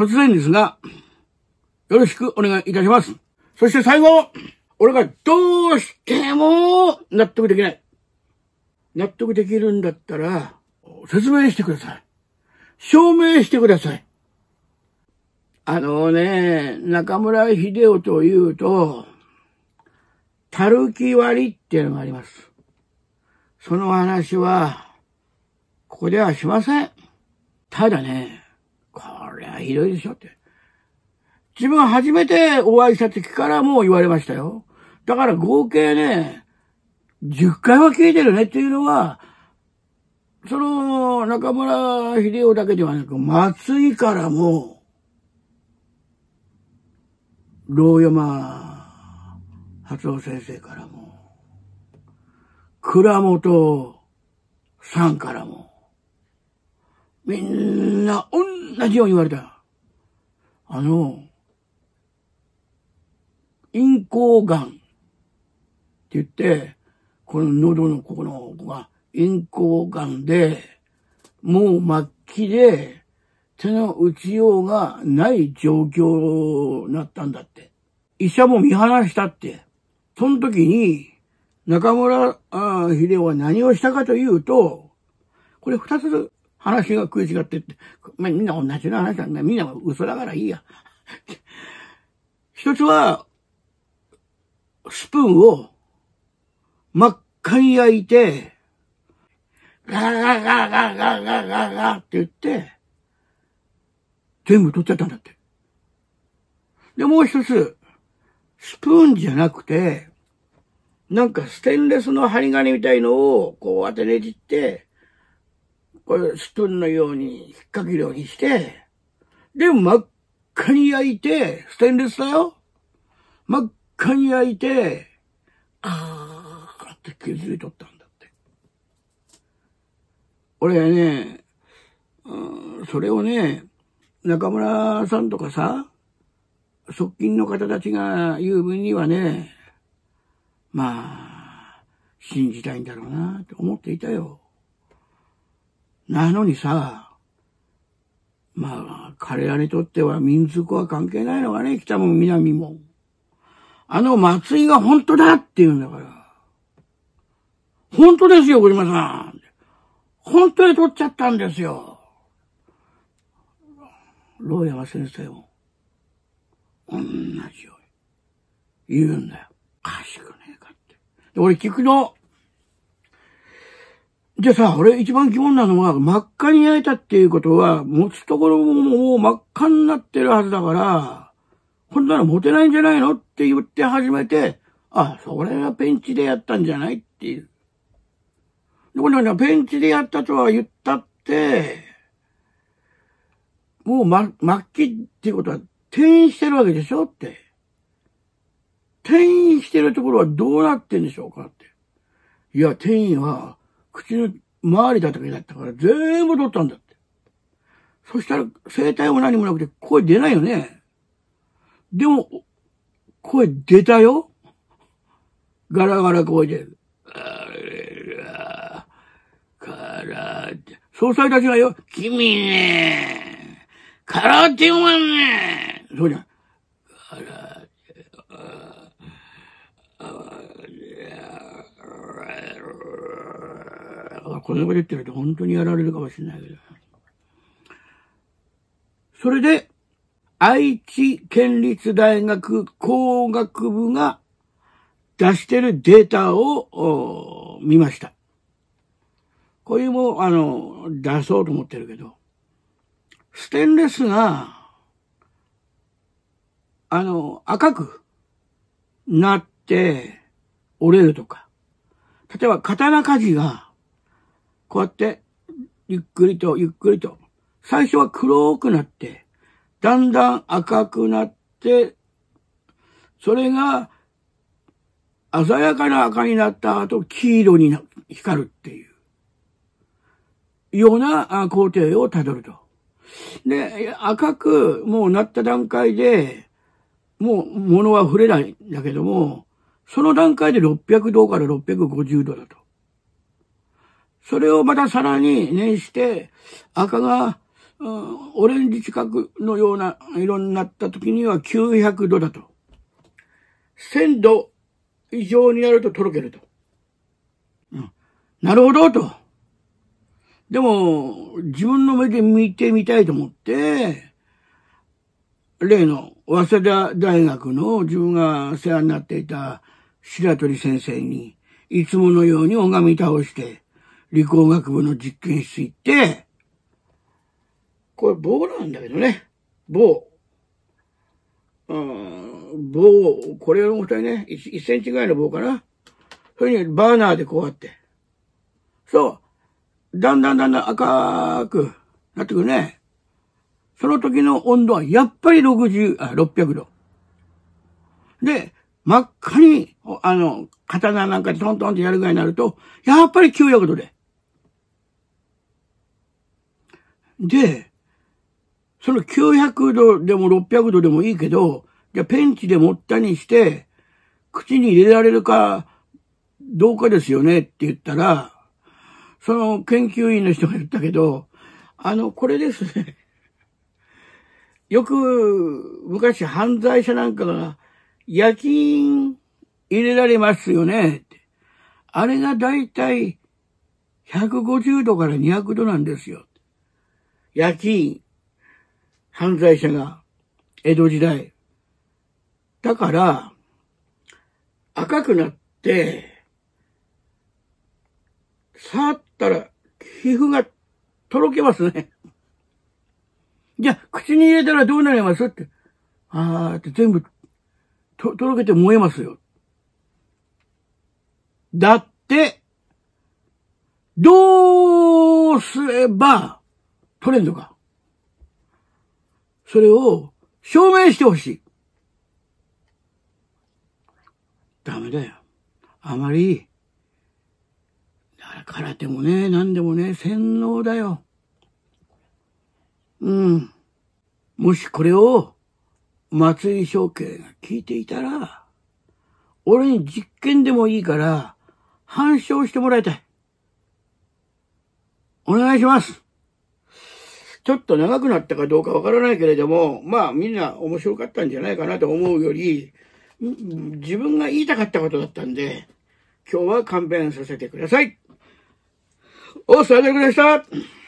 突然ですが、よろしくお願いいたします。そして最後、俺がどうしても納得できない。納得できるんだったら、説明してください。証明してください。あのね、中村秀夫というと、たるき割りっていうのがあります。その話は、ここではしません。ただね、これはひどいでしょって。自分初めてお会いした時からもう言われましたよ。だから合計ね、10回は聞いてるねっていうのは、その中村秀夫だけではなく、松井からも、牢山初夫先生からも、倉本さんからも、みんな同じように言われた。あの、咽喉癌って言って、この喉のここの、子が咽喉癌で、もう末期で、手の打ちようがない状況になったんだって。医者も見放したって。その時に、中村秀夫は何をしたかというと、これ二つ話が食い違ってって、まあ、みんな同じの話なんだ。みんな嘘だからいいや。一つは、スプーンを真っ赤に焼いて、ガーガーガーガーガーガーって言って、全部取っちゃったんだって。で、もう一つ、スプーンじゃなくて、なんかステンレスの針金みたいのをこう当てねじって、これ、スプーンのように引っ掛けるようにして、で、真っ赤に焼いて、ステンレスだよ真っ赤に焼いて、あーって削り取ったんだって。俺はね、うん、それをね、中村さんとかさ、側近の方たちが言う分にはね、まあ、信じたいんだろうな、と思っていたよ。なのにさ、まあ、彼らにとっては民族は関係ないのがね、北も南も。あの松井が本当だって言うんだから。本当ですよ、小島さん。本当に取っちゃったんですよ。牢山先生も、同じように言うんだよ。おかしくねえかって。で、俺聞くの。でさ、俺一番疑問なのは、真っ赤に焼いたっていうことは、持つところももう真っ赤になってるはずだから、こんなの持てないんじゃないのって言って初めて、あ、それはペンチでやったんじゃないっていう。で、これペンチでやったとは言ったって、もう、ま、末期っていうことは転移してるわけでしょって。転移してるところはどうなってんでしょうかって。いや、転移は、口の周りだけだったから全部取ったんだって。そしたら声帯も何もなくて声出ないよね。でも、声出たよ。ガラガラ声で。あれら、からって。総裁たちがよ、君ね、空手マね、そうじゃん。こんなこと言ってると本当にやられるかもしれないけど。それで、愛知県立大学工学部が出してるデータを見ました。これも、あの、出そうと思ってるけど、ステンレスが、あの、赤くなって折れるとか、例えば刀鍛冶がこうやって、ゆっくりと、ゆっくりと。最初は黒くなって、だんだん赤くなって、それが、鮮やかな赤になった後、黄色に光るっていう、ような工程をたどると。で、赤くもうなった段階で、もう物は触れないんだけども、その段階で600度から650度だと。それをまたさらに熱して、赤が、うん、オレンジ近くのような色になった時には900度だと。1000度以上になるととろけると。うん、なるほどと。でも、自分の目で見てみたいと思って、例の早稲田大学の自分が世話になっていた白鳥先生に、いつものように拝み倒して、理工学部の実験室行って、これ棒なんだけどね。棒。うん、棒、これの重たいね1。1センチぐらいの棒かな。それにバーナーでこうやって。そう。だんだんだんだん赤くなってくるね。その時の温度はやっぱり60、あ、600度。で、真っ赤に、あの、刀なんかでトントンってやるぐらいになると、やっぱり900度で。で、その900度でも600度でもいいけど、じゃあペンチで持ったにして、口に入れられるかどうかですよねって言ったら、その研究員の人が言ったけど、あの、これですね。よく昔犯罪者なんかが夜勤入れられますよね。あれがだいたい150度から200度なんですよ。焼き、犯罪者が、江戸時代。だから、赤くなって、触ったら皮膚がとろけますね。じゃあ、口に入れたらどうなりますって。あーって全部と、とろけて燃えますよ。だって、どうすれば、トレンドか。それを証明してほしい。ダメだよ。あまり、だから空手もね、何でもね、洗脳だよ。うん。もしこれを、松井翔慶が聞いていたら、俺に実験でもいいから、反証してもらいたい。お願いします。ちょっと長くなったかどうかわからないけれども、まあみんな面白かったんじゃないかなと思うより、自分が言いたかったことだったんで、今日は勘弁させてください。お世話になりました。